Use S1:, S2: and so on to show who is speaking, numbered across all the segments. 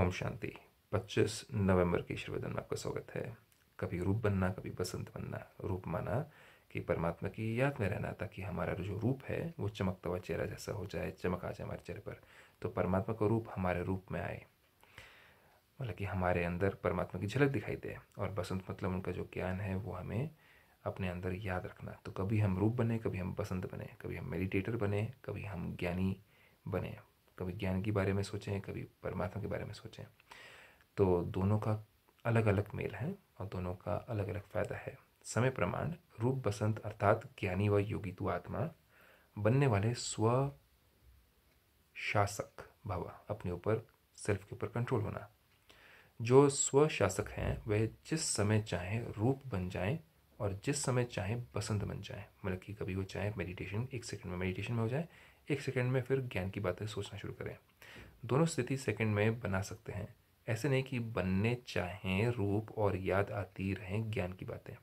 S1: ओम शांति 25 नवंबर के ईश्वरवदन में आपका स्वागत है कभी रूप बनना कभी बसंत बनना रूप माना कि परमात्मा की याद में रहना ताकि हमारा जो रूप है वो चमकता हुआ चेहरा जैसा हो जाए चमक आ जाए हमारे चेहरे पर तो परमात्मा का रूप हमारे रूप में आए मतलब कि हमारे अंदर परमात्मा की झलक दिखाई दे और बसंत मतलब उनका जो ज्ञान है वो हमें अपने अंदर याद रखना तो कभी हम रूप बने कभी हम बसंत बने कभी हम मेडिटेटर बने कभी हम ज्ञानी बने कभी ज्ञान के बारे में सोचें कभी परमात्मा के बारे में सोचें तो दोनों का अलग अलग मेल है और दोनों का अलग अलग फ़ायदा है समय प्रमाण रूप बसंत अर्थात ज्ञानी व योगी तु आत्मा बनने वाले स्व शासक भाव अपने ऊपर सेल्फ के ऊपर कंट्रोल होना जो स्व शासक हैं वह जिस समय चाहें रूप बन जाएं और जिस समय चाहे बसंत बन जाए मतलब कि कभी वो चाहे मेडिटेशन एक सेकंड में मेडिटेशन में हो जाए एक सेकंड में फिर ज्ञान की बातें सोचना शुरू करें दोनों स्थिति सेकंड में बना सकते हैं ऐसे नहीं कि बनने चाहें रूप और याद आती रहें ज्ञान की बातें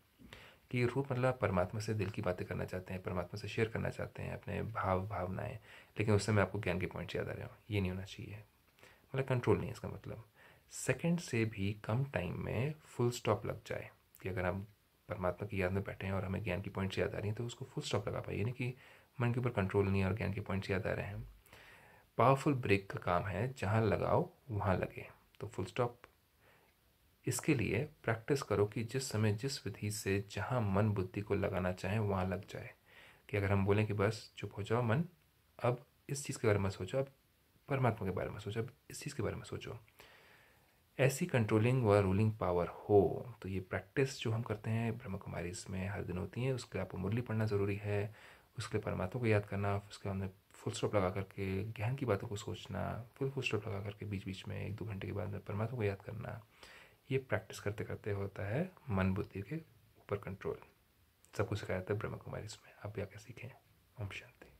S1: कि रूप मतलब परमात्मा से दिल की बातें करना चाहते हैं परमात्मा से शेयर करना चाहते हैं अपने भाव भावनाएं लेकिन उस समय आपको ज्ञान के पॉइंट्स याद आ रहे हो ये नहीं होना चाहिए मतलब कंट्रोल नहीं है इसका मतलब सेकेंड से भी कम टाइम में फुल स्टॉप लग जाए कि अगर आप परमात्मा की याद में बैठे हैं और हमें ज्ञान की पॉइंट्स याद आ रही हैं तो उसको फुल स्टॉप लगा पाए यानी कि मन के ऊपर कंट्रोल नहीं है और ज्ञान के पॉइंट्स याद आ रहे हैं पावरफुल ब्रेक का काम है जहाँ लगाओ वहाँ लगे तो फुल स्टॉप इसके लिए प्रैक्टिस करो कि जिस समय जिस विधि से जहाँ मन बुद्धि को लगाना चाहें वहाँ लग जाए कि अगर हम बोलें कि बस चुप हो जाओ मन अब इस चीज़ के बारे में सोचो अब परमात्मा के बारे में सोचो अब इस चीज़ के बारे में सोचो ऐसी कंट्रोलिंग व रूलिंग पावर हो तो ये प्रैक्टिस जो हम करते हैं ब्रह्म कुमारी इसमें हर दिन होती है उसके लिए आपको मुरली पढ़ना ज़रूरी है उसके लिए परमात्मा को याद करना उसके बाद में फुल स्टॉप लगा करके ज्ञान की बातों को सोचना फुल फुल स्टॉप लगा करके बीच बीच में एक दो घंटे के बाद में परमात्मा को याद करना ये प्रैक्टिस करते करते होता है मन बुद्धि के ऊपर कंट्रोल सब कुछ सिखाया है ब्रह्म कुमारी इसमें आप भी आकर सीखें ओम शांति